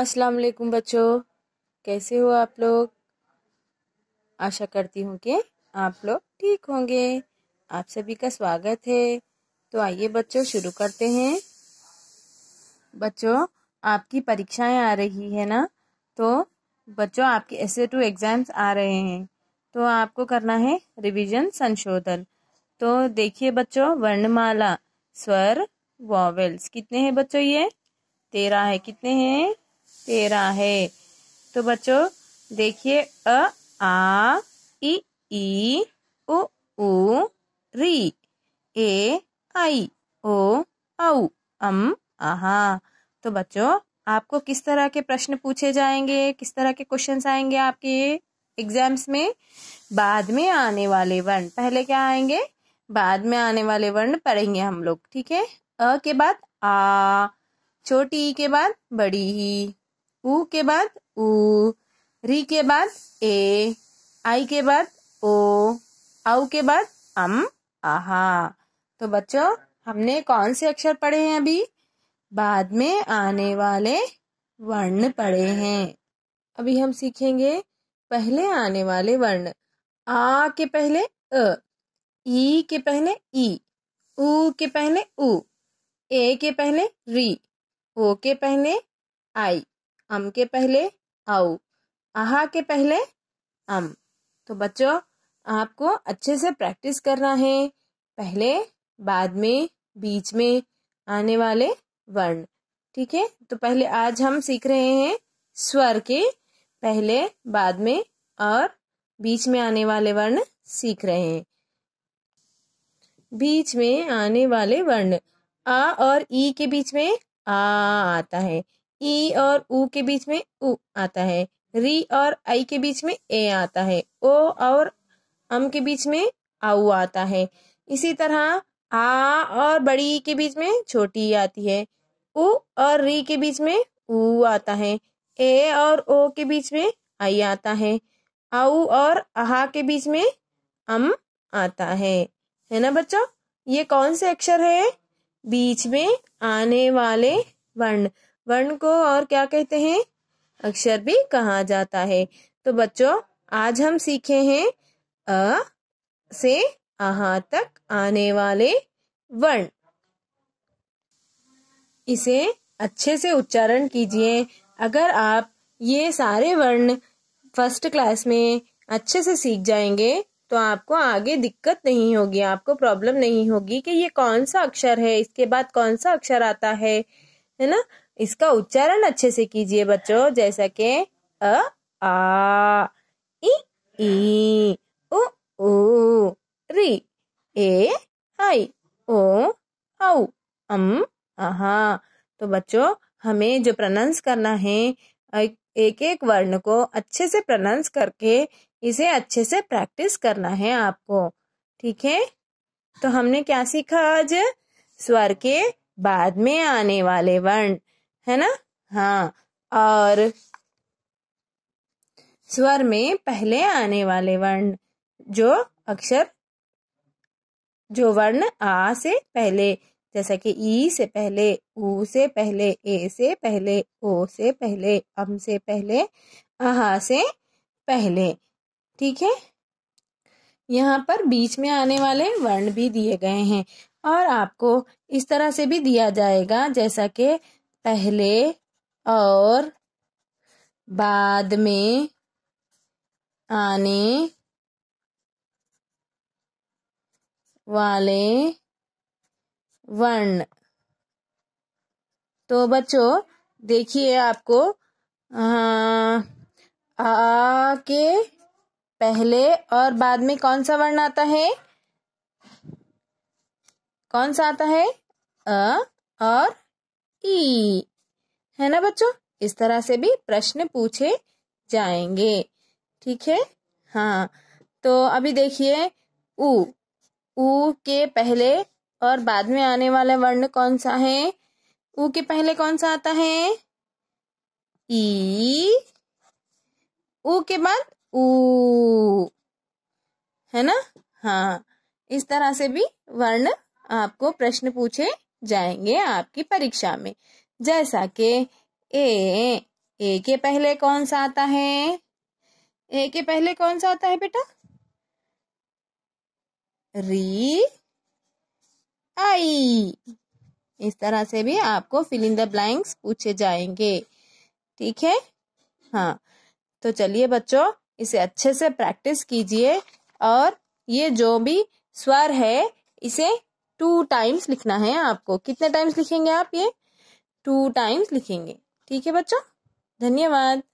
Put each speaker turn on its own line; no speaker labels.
अस्सलाम वालेकुम बच्चों कैसे हो आप लोग आशा करती हूँ कि आप लोग ठीक होंगे आप सभी का स्वागत है तो आइए बच्चों शुरू करते हैं बच्चों आपकी परीक्षाएं आ रही है ना तो बच्चों आपके एस टू एग्ज़ाम्स आ रहे हैं तो आपको करना है रिवीजन संशोधन तो देखिए बच्चों वर्णमाला स्वर वॉवेल्स कितने हैं बच्चों ये तेरह है कितने हैं तेरा है तो बच्चों देखिए अ आ इ ई उ उ री ए आई ओ औ अम आहा तो बच्चों आपको किस तरह के प्रश्न पूछे जाएंगे किस तरह के क्वेश्चंस आएंगे आपके एग्जाम्स में बाद में आने वाले वर्ण पहले क्या आएंगे बाद में आने वाले वर्ण पढ़ेंगे हम लोग ठीक है अ के बाद आ छोटी ई के बाद बड़ी ही उ के बाद उ री के बाद ए आई के बाद ओ आउ के बाद अम आहा तो बच्चों हमने कौन से अक्षर पढ़े हैं अभी बाद में आने वाले वर्ण पढ़े हैं अभी हम सीखेंगे पहले आने वाले वर्ण आ के पहले अ ई के पहले ई उ के पहले उ ए के पहले री ओ के पहले आई अम के पहले आउ आहा के पहले अम तो बच्चों आपको अच्छे से प्रैक्टिस करना है पहले बाद में बीच में आने वाले वर्ण ठीक है तो पहले आज हम सीख रहे हैं स्वर के पहले बाद में और बीच में आने वाले वर्ण सीख रहे हैं बीच में आने वाले वर्ण आ और ई के बीच में आ आता है ई और ऊ के बीच में उ आता है री और आई के बीच में ए आता है ओ और अम के बीच में आऊ आता है इसी तरह आ और बड़ी के बीच में छोटी आती है उ और री के बीच में ऊ आता है ए और ओ के बीच में आई आता है आऊ और आहा के बीच में अम आता है है ना बच्चों ये कौन से अक्षर है बीच में आने वाले वर्ण वर्ण को और क्या कहते हैं अक्षर भी कहा जाता है तो बच्चों आज हम सीखे हैं अ से आहा तक आने वाले वर्ण इसे अच्छे से उच्चारण कीजिए अगर आप ये सारे वर्ण फर्स्ट क्लास में अच्छे से सीख जाएंगे तो आपको आगे दिक्कत नहीं होगी आपको प्रॉब्लम नहीं होगी कि ये कौन सा अक्षर है इसके बाद कौन सा अक्षर आता है है ना इसका उच्चारण अच्छे से कीजिए बच्चों जैसा कि अ आ इ ई उ उ रि ए आई ओ औ अम आहा तो बच्चों हमें जो प्रनंस करना है एक एक वर्ण को अच्छे से प्रनंस करके इसे अच्छे से प्रैक्टिस करना है आपको ठीक है तो हमने क्या सीखा आज स्वर के बाद में आने वाले वर्ण है ना हाँ और स्वर में पहले आने वाले वर्ण जो अक्षर जो वर्ण आ से पहले जैसा कि ई से पहले ऊ से पहले ए से पहले ओ से पहले अम से पहले अहा से पहले ठीक है यहाँ पर बीच में आने वाले वर्ण भी दिए गए हैं और आपको इस तरह से भी दिया जाएगा जैसा कि पहले और बाद में आने वाले वर्ण तो बच्चों देखिए आपको आ, आ के पहले और बाद में कौन सा वर्ण आता है कौन सा आता है अ और ई है ना बच्चों इस तरह से भी प्रश्न पूछे जाएंगे ठीक है हाँ तो अभी देखिए उ उ के पहले और बाद में आने वाला वर्ण कौन सा है ऊ के पहले कौन सा आता है ई उ के बाद उ है ना हाँ इस तरह से भी वर्ण आपको प्रश्न पूछे जाएंगे आपकी परीक्षा में जैसा कि ए ए के पहले कौन सा आता है ए के पहले कौन सा आता है बेटा री आई इस तरह से भी आपको फिल इन द ब्लैंक्स पूछे जाएंगे ठीक है हाँ तो चलिए बच्चों इसे अच्छे से प्रैक्टिस कीजिए और ये जो भी स्वर है इसे टू टाइम्स लिखना है आपको कितने टाइम्स लिखेंगे आप ये टू टाइम्स लिखेंगे ठीक है बच्चों धन्यवाद